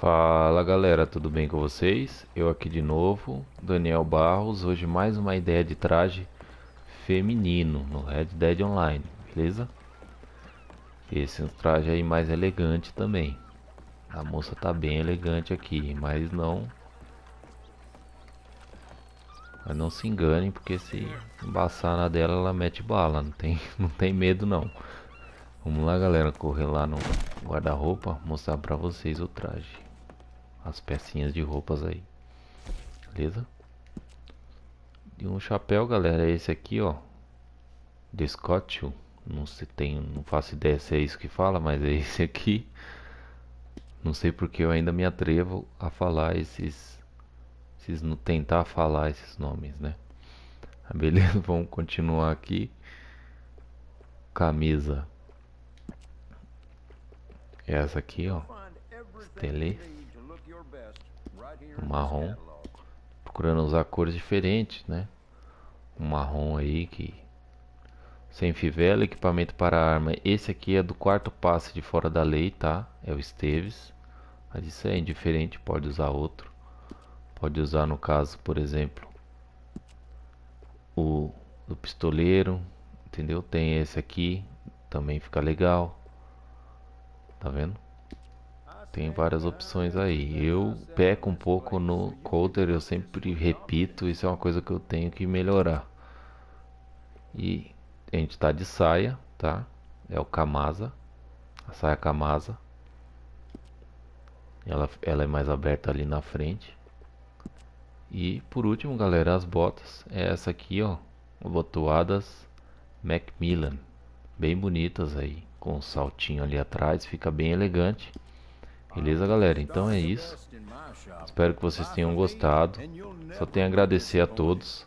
Fala galera, tudo bem com vocês? Eu aqui de novo, Daniel Barros, hoje mais uma ideia de traje feminino no Red Dead Online, beleza? Esse é um traje aí mais elegante também. A moça tá bem elegante aqui, mas não... Mas não se enganem, porque se embaçar na dela, ela mete bala, não tem, não tem medo não. Vamos lá galera, correr lá no guarda-roupa, mostrar pra vocês o traje as pecinhas de roupas aí. Beleza? E um chapéu, galera, é esse aqui, ó. De Não se tem, não faço ideia se é isso que fala, mas é esse aqui. Não sei porque eu ainda me atrevo a falar esses esses tentar falar esses nomes, né? Ah, beleza, vamos continuar aqui. Camisa. É essa aqui, ó. Stele um marrom, procurando usar cores diferentes, né? Um marrom aí que sem fivela, equipamento para arma. Esse aqui é do quarto passe de fora da lei, tá? É o Esteves. Mas isso é indiferente, pode usar outro. Pode usar no caso, por exemplo, o do pistoleiro, entendeu? Tem esse aqui, também fica legal. Tá vendo? tem várias opções aí. Eu peco um pouco no counter, eu sempre repito, isso é uma coisa que eu tenho que melhorar. E a gente tá de saia, tá? É o Kamasa, a saia Kamasa. Ela, ela é mais aberta ali na frente. E por último, galera, as botas. É essa aqui, ó. Botoadas Macmillan. Bem bonitas aí. Com um saltinho ali atrás. Fica bem elegante. Beleza, galera? Então é isso. Espero que vocês tenham gostado. Só tenho a agradecer a todos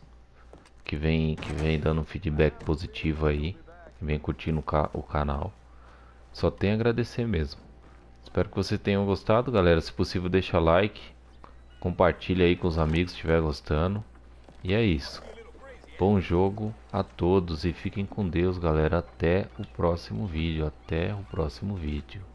que vem, que vem dando um feedback positivo aí. Que vem curtindo o, ca o canal. Só tenho a agradecer mesmo. Espero que vocês tenham gostado, galera. Se possível, deixa like. Compartilha aí com os amigos se estiver gostando. E é isso. Bom jogo a todos e fiquem com Deus, galera. Até o próximo vídeo. Até o próximo vídeo.